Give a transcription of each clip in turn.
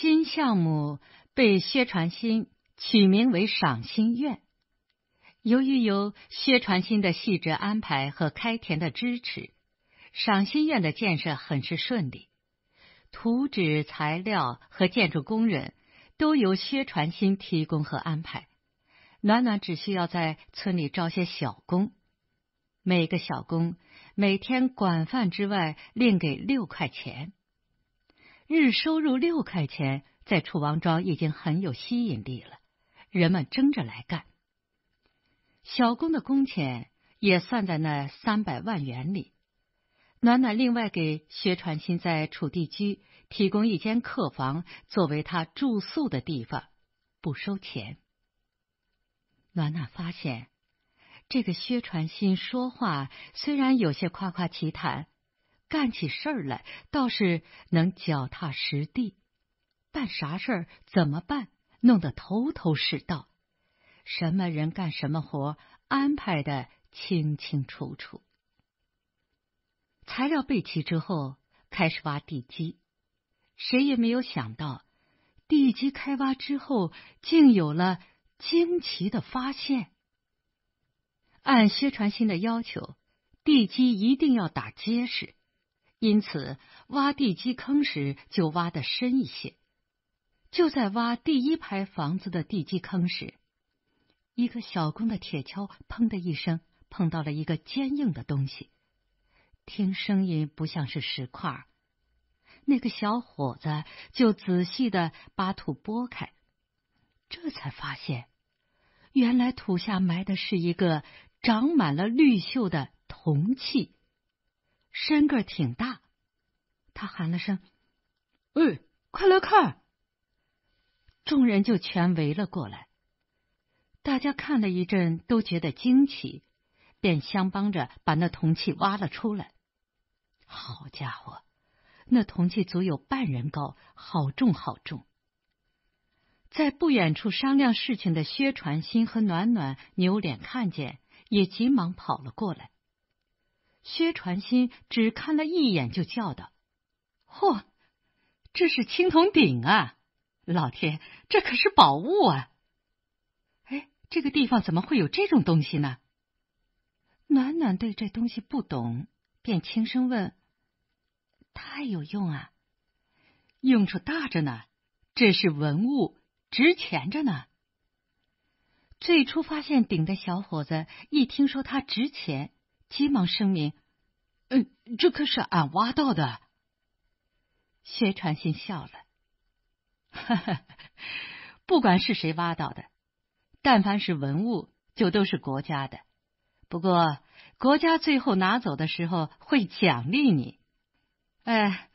新项目被薛传新取名为“赏心院”。由于有薛传新的细致安排和开田的支持，赏心院的建设很是顺利。图纸、材料和建筑工人，都由薛传新提供和安排。暖暖只需要在村里招些小工，每个小工每天管饭之外，另给六块钱。日收入六块钱，在楚王庄已经很有吸引力了，人们争着来干。小工的工钱也算在那三百万元里。暖暖另外给薛传新在楚地居提供一间客房，作为他住宿的地方，不收钱。暖暖发现，这个薛传新说话虽然有些夸夸其谈。干起事儿来倒是能脚踏实地，办啥事儿怎么办，弄得头头是道。什么人干什么活，安排的清清楚楚。材料备齐之后，开始挖地基。谁也没有想到，地基开挖之后，竟有了惊奇的发现。按薛传新的要求，地基一定要打结实。因此，挖地基坑时就挖得深一些。就在挖第一排房子的地基坑时，一个小工的铁锹“砰”的一声碰到了一个坚硬的东西，听声音不像是石块。那个小伙子就仔细的把土拨开，这才发现，原来土下埋的是一个长满了绿锈的铜器。山个儿挺大，他喊了声：“哎，快来看！”众人就全围了过来。大家看了一阵，都觉得惊奇，便相帮着把那铜器挖了出来。好家伙，那铜器足有半人高，好重，好重！在不远处商量事情的薛传新和暖暖扭脸看见，也急忙跑了过来。薛传新只看了一眼就叫道：“嚯，这是青铜鼎啊！老天，这可是宝物啊！哎，这个地方怎么会有这种东西呢？”暖暖对这东西不懂，便轻声问：“太有用啊？用处大着呢，这是文物，值钱着呢。”最初发现鼎的小伙子一听说它值钱。急忙声明：“嗯，这可是俺挖到的。”薛传信笑了：“哈哈，不管是谁挖到的，但凡是文物，就都是国家的。不过，国家最后拿走的时候会奖励你。哎，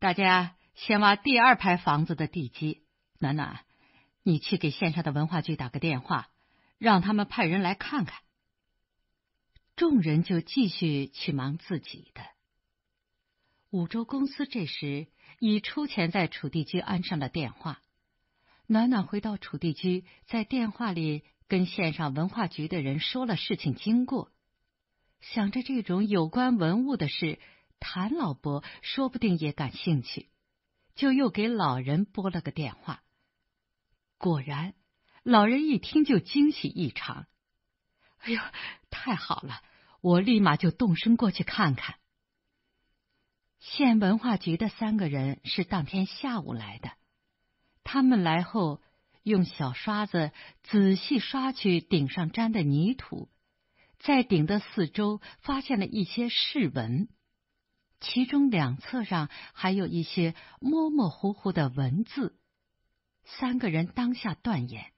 大家先挖第二排房子的地基。暖暖，你去给县上的文化局打个电话，让他们派人来看看。”众人就继续去忙自己的。五洲公司这时已出钱在楚地居安上了电话。暖暖回到楚地居，在电话里跟县上文化局的人说了事情经过。想着这种有关文物的事，谭老伯说不定也感兴趣，就又给老人拨了个电话。果然，老人一听就惊喜异常：“哎呦，太好了！”我立马就动身过去看看。县文化局的三个人是当天下午来的，他们来后用小刷子仔细刷去顶上粘的泥土，在顶的四周发现了一些饰纹，其中两侧上还有一些模模糊糊的文字。三个人当下断言，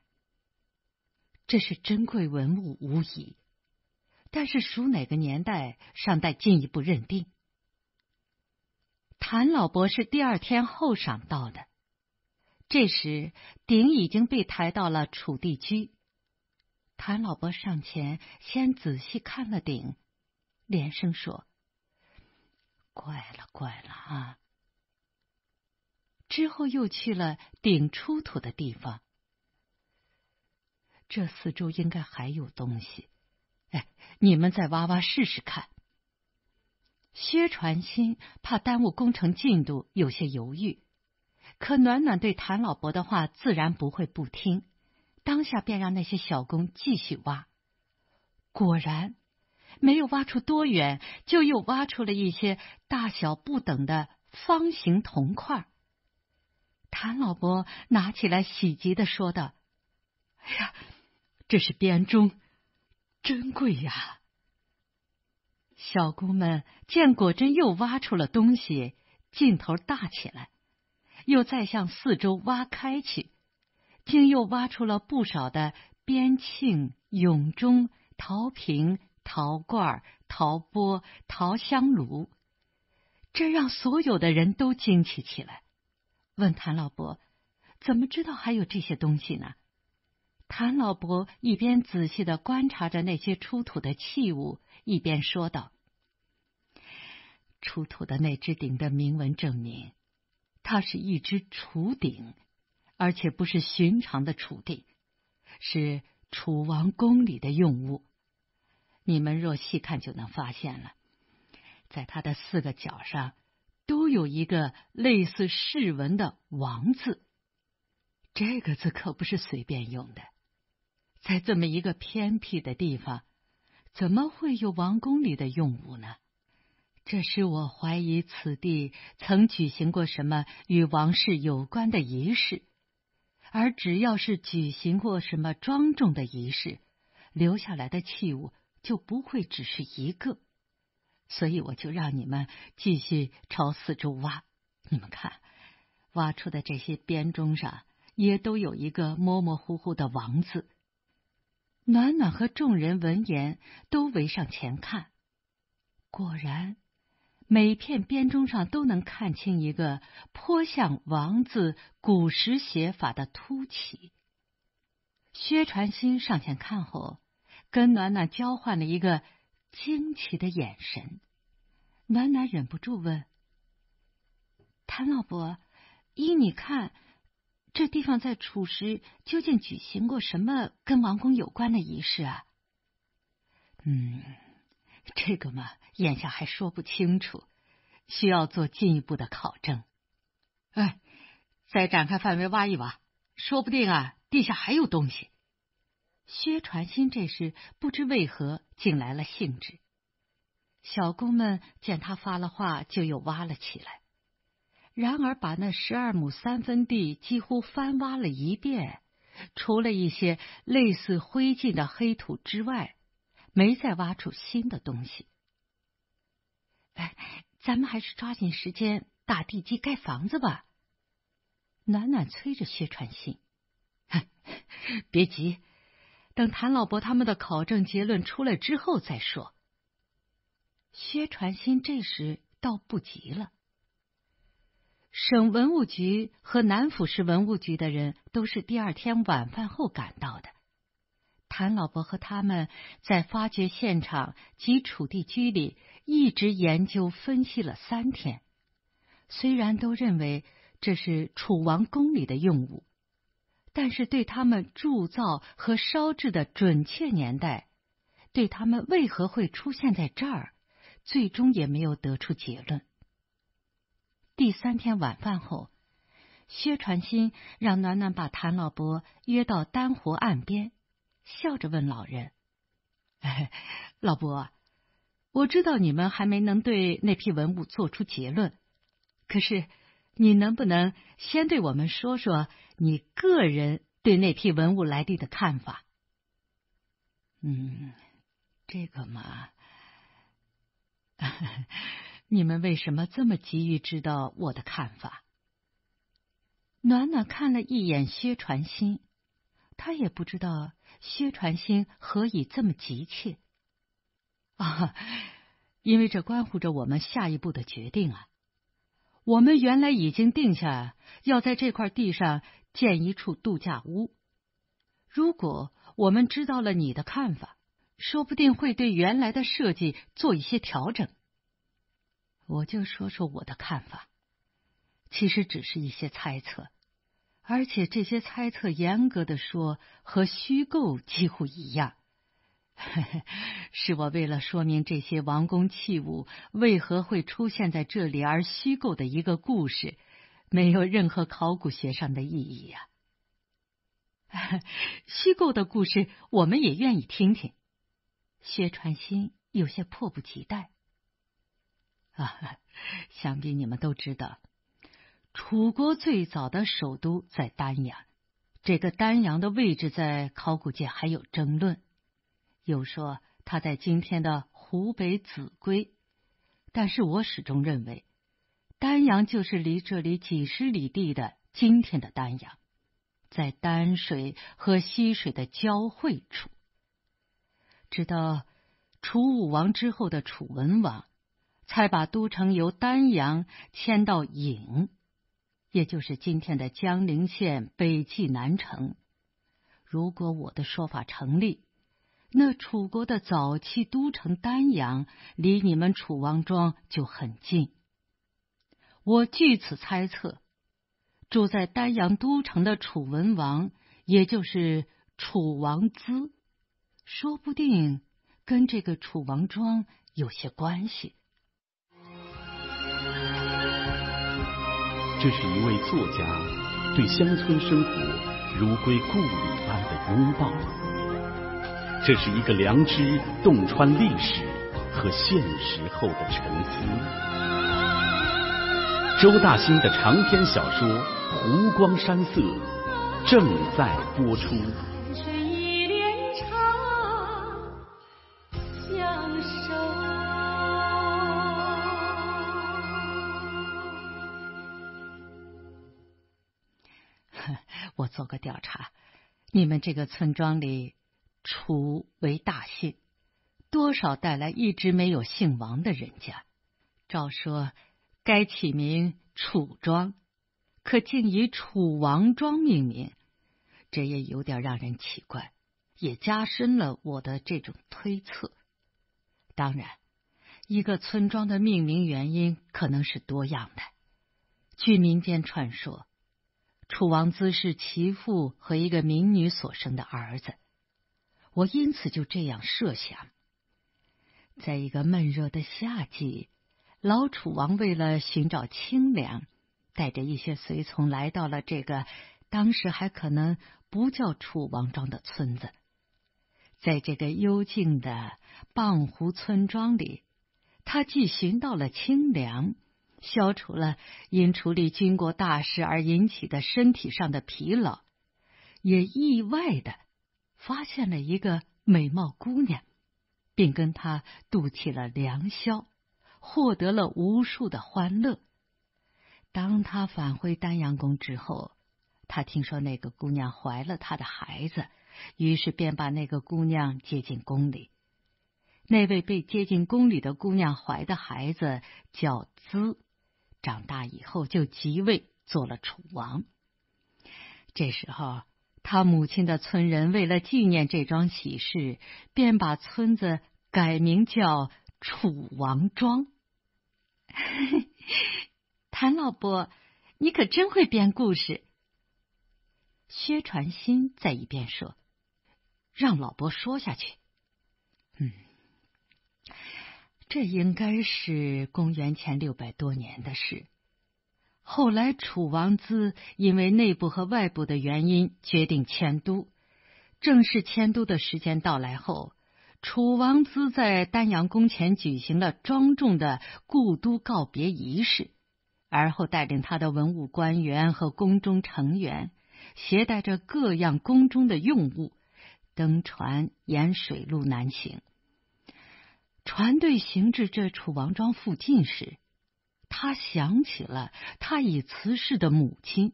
这是珍贵文物无疑。但是属哪个年代尚待进一步认定。谭老伯是第二天后晌到的，这时鼎已经被抬到了楚地居。谭老伯上前先仔细看了鼎，连声说：“怪了，怪了啊！”之后又去了鼎出土的地方，这四周应该还有东西。哎，你们再挖挖试试看。薛传新怕耽误工程进度，有些犹豫。可暖暖对谭老伯的话自然不会不听，当下便让那些小工继续挖。果然，没有挖出多远，就又挖出了一些大小不等的方形铜块。谭老伯拿起来，喜极的说道：“哎呀，这是编钟。”珍贵呀！小姑们见果真又挖出了东西，劲头大起来，又再向四周挖开去，竟又挖出了不少的边沁、永中陶瓶、陶罐、陶钵、陶香炉，这让所有的人都惊奇起来，问谭老伯：“怎么知道还有这些东西呢？”谭老伯一边仔细的观察着那些出土的器物，一边说道：“出土的那只鼎的铭文证明，它是一只楚鼎，而且不是寻常的楚鼎，是楚王宫里的用物。你们若细看就能发现了，在它的四个角上都有一个类似世文的‘王’字，这个字可不是随便用的。”在这么一个偏僻的地方，怎么会有王宫里的用物呢？这使我怀疑此地曾举行过什么与王室有关的仪式。而只要是举行过什么庄重的仪式，留下来的器物就不会只是一个。所以我就让你们继续朝四周挖。你们看，挖出的这些编钟上也都有一个模模糊糊的“王”字。暖暖和众人闻言都围上前看，果然每片编钟上都能看清一个颇像“王”字古时写法的凸起。薛传新上前看后，跟暖暖交换了一个惊奇的眼神。暖暖忍不住问：“谭老伯，依你看？”这地方在楚时究竟举行过什么跟王宫有关的仪式啊？嗯，这个嘛，眼下还说不清楚，需要做进一步的考证。哎，再展开范围挖一挖，说不定啊，地下还有东西。薛传新这时不知为何竟来了兴致，小工们见他发了话，就又挖了起来。然而，把那十二亩三分地几乎翻挖了一遍，除了一些类似灰烬的黑土之外，没再挖出新的东西。哎，咱们还是抓紧时间打地基盖房子吧。暖暖催着薛传新：“ 别急，等谭老伯他们的考证结论出来之后再说。”薛传新这时倒不急了。省文物局和南府市文物局的人都是第二天晚饭后赶到的。谭老伯和他们在发掘现场及楚地居里一直研究分析了三天，虽然都认为这是楚王宫里的用物，但是对他们铸造和烧制的准确年代，对他们为何会出现在这儿，最终也没有得出结论。第三天晚饭后，薛传新让暖暖把谭老伯约到丹湖岸边，笑着问老人：“ 老伯，我知道你们还没能对那批文物做出结论，可是你能不能先对我们说说你个人对那批文物来历的看法？”“嗯，这个嘛。”你们为什么这么急于知道我的看法？暖暖看了一眼薛传新，他也不知道薛传新何以这么急切。啊，因为这关乎着我们下一步的决定啊！我们原来已经定下要在这块地上建一处度假屋，如果我们知道了你的看法，说不定会对原来的设计做一些调整。我就说说我的看法，其实只是一些猜测，而且这些猜测严格的说和虚构几乎一样，是我为了说明这些王宫器物为何会出现在这里而虚构的一个故事，没有任何考古学上的意义啊。虚构的故事我们也愿意听听。薛传新有些迫不及待。啊，想必你们都知道，楚国最早的首都在丹阳。这个丹阳的位置在考古界还有争论，有说他在今天的湖北秭归，但是我始终认为，丹阳就是离这里几十里地的今天的丹阳，在丹水和溪水的交汇处。直到楚武王之后的楚文王。才把都城由丹阳迁到郢，也就是今天的江陵县北纪南城。如果我的说法成立，那楚国的早期都城丹阳离你们楚王庄就很近。我据此猜测，住在丹阳都城的楚文王，也就是楚王资，说不定跟这个楚王庄有些关系。这是一位作家对乡村生活如归故里般的拥抱，这是一个良知洞穿历史和现实后的沉思。周大新的长篇小说《湖光山色》正在播出。做个调查，你们这个村庄里，楚为大姓，多少带来一直没有姓王的人家。照说该起名楚庄，可竟以楚王庄命名，这也有点让人奇怪，也加深了我的这种推测。当然，一个村庄的命名原因可能是多样的。据民间传说。楚王兹是其父和一个民女所生的儿子，我因此就这样设想：在一个闷热的夏季，老楚王为了寻找清凉，带着一些随从来到了这个当时还可能不叫楚王庄的村子。在这个幽静的傍湖村庄里，他既寻到了清凉。消除了因处理军国大事而引起的身体上的疲劳，也意外的发现了一个美貌姑娘，并跟她度起了良宵，获得了无数的欢乐。当他返回丹阳宫之后，他听说那个姑娘怀了他的孩子，于是便把那个姑娘接进宫里。那位被接进宫里的姑娘怀的孩子叫资。长大以后就即位做了楚王。这时候，他母亲的村人为了纪念这桩喜事，便把村子改名叫楚王庄。谭老伯，你可真会编故事。薛传新在一边说：“让老伯说下去。”嗯。这应该是公元前六百多年的事。后来，楚王咨因为内部和外部的原因，决定迁都。正式迁都的时间到来后，楚王咨在丹阳宫前举行了庄重的故都告别仪式，而后带领他的文武官员和宫中成员，携带着各样宫中的用物，登船沿水路南行。船队行至这楚王庄附近时，他想起了他已辞世的母亲，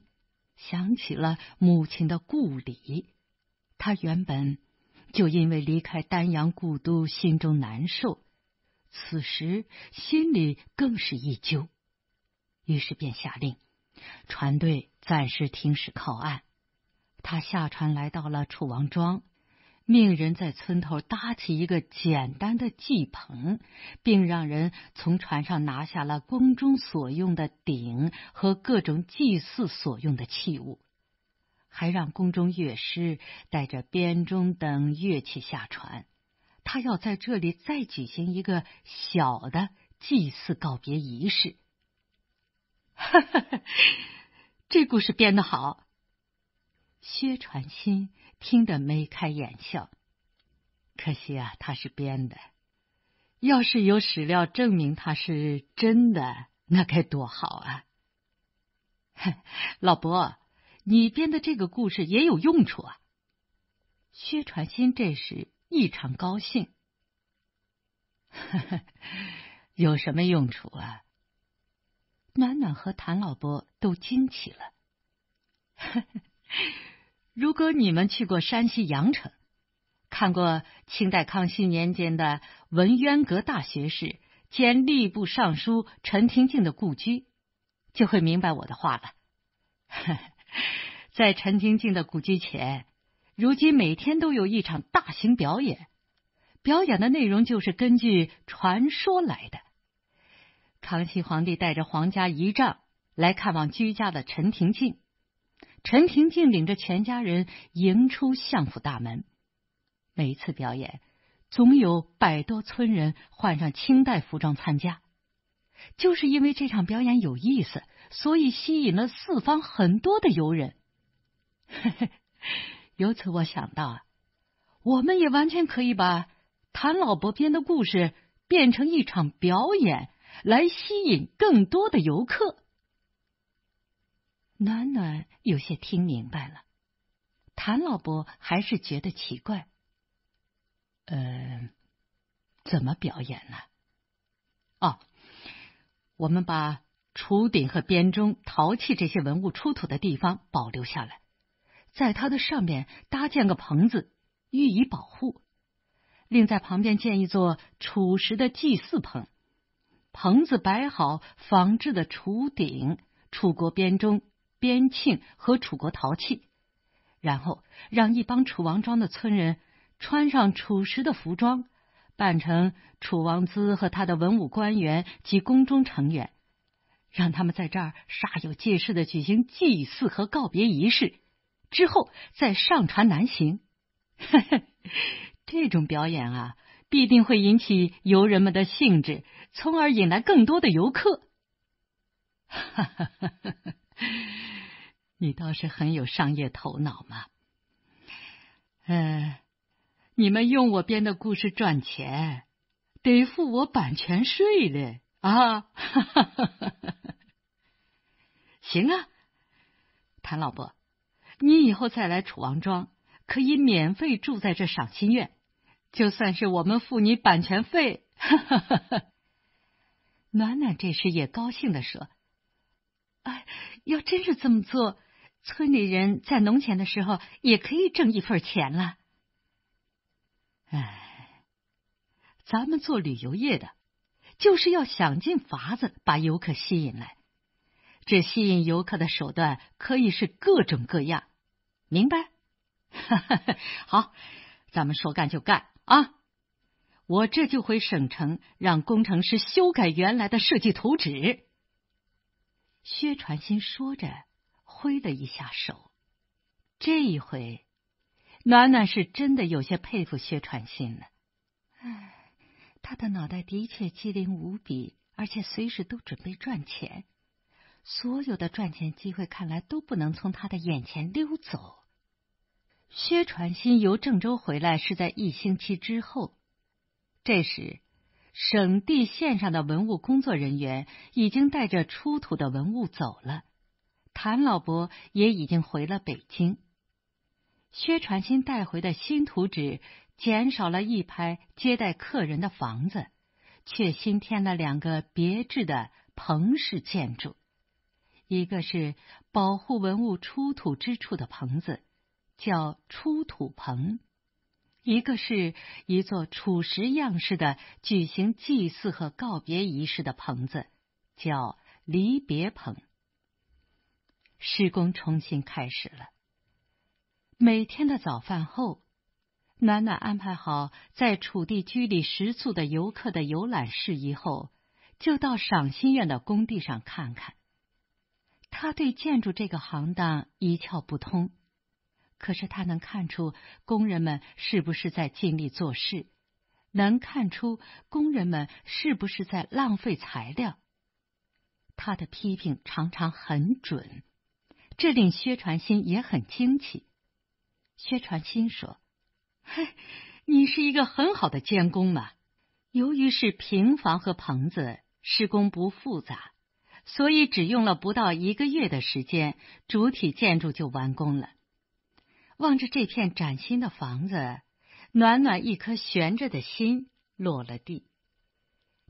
想起了母亲的故里。他原本就因为离开丹阳故都心中难受，此时心里更是一揪，于是便下令船队暂时停驶靠岸。他下船来到了楚王庄。命人在村头搭起一个简单的祭棚，并让人从船上拿下了宫中所用的鼎和各种祭祀所用的器物，还让宫中乐师带着编钟等乐器下船。他要在这里再举行一个小的祭祀告别仪式。哈哈哈，这故事编得好。薛传新听得眉开眼笑，可惜啊，他是编的。要是有史料证明他是真的，那该多好啊！老伯，你编的这个故事也有用处啊！薛传新这时异常高兴。有什么用处啊？暖暖和谭老伯都惊奇了。如果你们去过山西阳城，看过清代康熙年间的文渊阁大学士兼吏部尚书陈廷敬的故居，就会明白我的话了。在陈廷敬的故居前，如今每天都有一场大型表演，表演的内容就是根据传说来的：康熙皇帝带着皇家仪仗来看望居家的陈廷敬。陈廷敬领着全家人迎出相府大门。每一次表演，总有百多村人换上清代服装参加，就是因为这场表演有意思，所以吸引了四方很多的游人。由此我想到啊，我们也完全可以把谭老伯编的故事变成一场表演，来吸引更多的游客。暖暖有些听明白了，谭老伯还是觉得奇怪。嗯，怎么表演呢？哦，我们把楚鼎和编钟、陶器这些文物出土的地方保留下来，在它的上面搭建个棚子，予以保护；另在旁边建一座楚石的祭祀棚。棚子摆好仿制的楚鼎、楚国编钟。边庆和楚国陶器，然后让一帮楚王庄的村人穿上楚时的服装，扮成楚王资和他的文武官员及宫中成员，让他们在这儿煞有介事的举行祭祀和告别仪式，之后再上船南行。这种表演啊，必定会引起游人们的兴致，从而引来更多的游客。哈哈哈哈哈。你倒是很有商业头脑嘛，嗯，你们用我编的故事赚钱，得付我版权税嘞啊！哈哈哈哈哈。行啊，谭老伯，你以后再来楚王庄，可以免费住在这赏心院，就算是我们付你版权费。哈哈哈哈暖暖这时也高兴的说：“哎，要真是这么做。”村里人在农闲的时候也可以挣一份钱了。哎，咱们做旅游业的，就是要想尽法子把游客吸引来。这吸引游客的手段可以是各种各样，明白？好，咱们说干就干啊！我这就回省城，让工程师修改原来的设计图纸。薛传新说着。挥了一下手，这一回，暖暖是真的有些佩服薛传新了。唉，他的脑袋的确机灵无比，而且随时都准备赚钱。所有的赚钱机会，看来都不能从他的眼前溜走。薛传新由郑州回来是在一星期之后，这时，省地县上的文物工作人员已经带着出土的文物走了。谭老伯也已经回了北京。薛传新带回的新图纸减少了一排接待客人的房子，却新添了两个别致的棚式建筑：一个是保护文物出土之处的棚子，叫出土棚；，一个是，一座楚石样式的举行祭祀和告别仪式的棚子，叫离别棚。施工重新开始了。每天的早饭后，暖暖安排好在楚地居里食宿的游客的游览事宜后，就到赏心院的工地上看看。他对建筑这个行当一窍不通，可是他能看出工人们是不是在尽力做事，能看出工人们是不是在浪费材料。他的批评常常很准。这令薛传新也很惊奇。薛传新说：“嘿，你是一个很好的监工嘛。由于是平房和棚子，施工不复杂，所以只用了不到一个月的时间，主体建筑就完工了。”望着这片崭新的房子，暖暖一颗悬着的心落了地。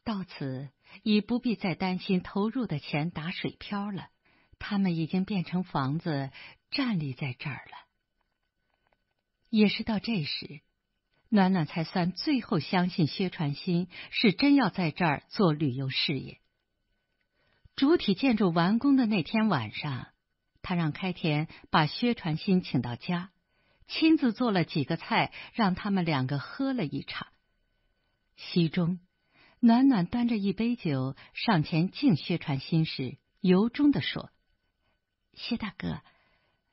到此，已不必再担心投入的钱打水漂了。他们已经变成房子，站立在这儿了。也是到这时，暖暖才算最后相信薛传新是真要在这儿做旅游事业。主体建筑完工的那天晚上，他让开田把薛传新请到家，亲自做了几个菜，让他们两个喝了一场。席中，暖暖端着一杯酒上前敬薛传新时，由衷的说。薛大哥，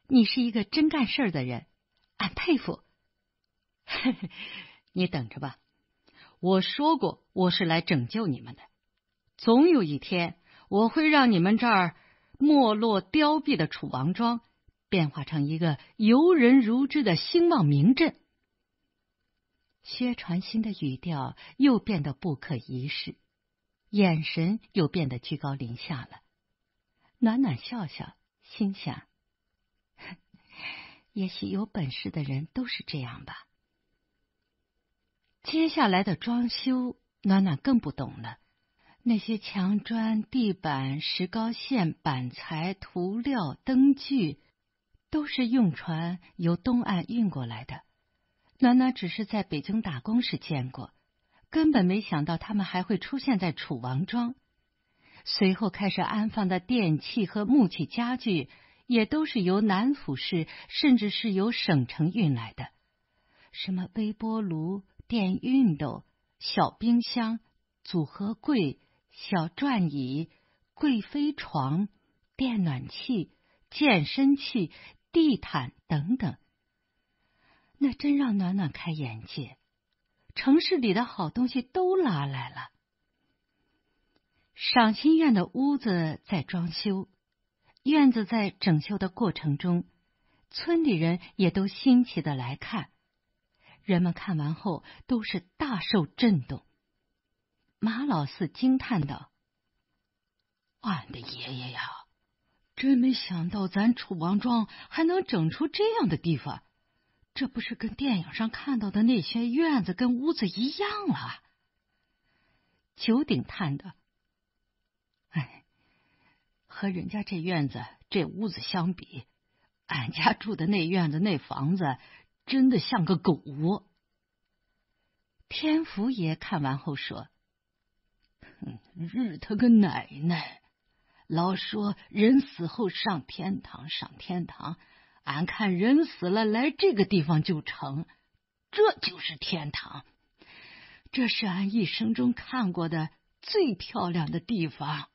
你是一个真干事的人，俺佩服。你等着吧，我说过我是来拯救你们的。总有一天，我会让你们这儿没落凋敝的楚王庄，变化成一个游人如织的兴旺名镇。薛传新的语调又变得不可一世，眼神又变得居高临下了。暖暖笑笑。心想，也许有本事的人都是这样吧。接下来的装修，暖暖更不懂了。那些墙砖、地板、石膏线、板材、涂料、灯具，都是用船由东岸运过来的。暖暖只是在北京打工时见过，根本没想到他们还会出现在楚王庄。随后开始安放的电器和木器家具，也都是由南府市，甚至是由省城运来的。什么微波炉、电熨斗、小冰箱、组合柜、小转椅、贵妃床、电暖器、健身器、地毯等等，那真让暖暖开眼界，城市里的好东西都拉来了。赏心院的屋子在装修，院子在整修的过程中，村里人也都新奇的来看。人们看完后都是大受震动。马老四惊叹道：“俺的爷爷呀，真没想到咱楚王庄还能整出这样的地方！这不是跟电影上看到的那些院子跟屋子一样了？”九鼎叹道。和人家这院子、这屋子相比，俺家住的那院子、那房子，真的像个狗窝。天福爷看完后说：“日他个奶奶！老说人死后上天堂，上天堂。俺看人死了来这个地方就成，这就是天堂。这是俺一生中看过的最漂亮的地方。”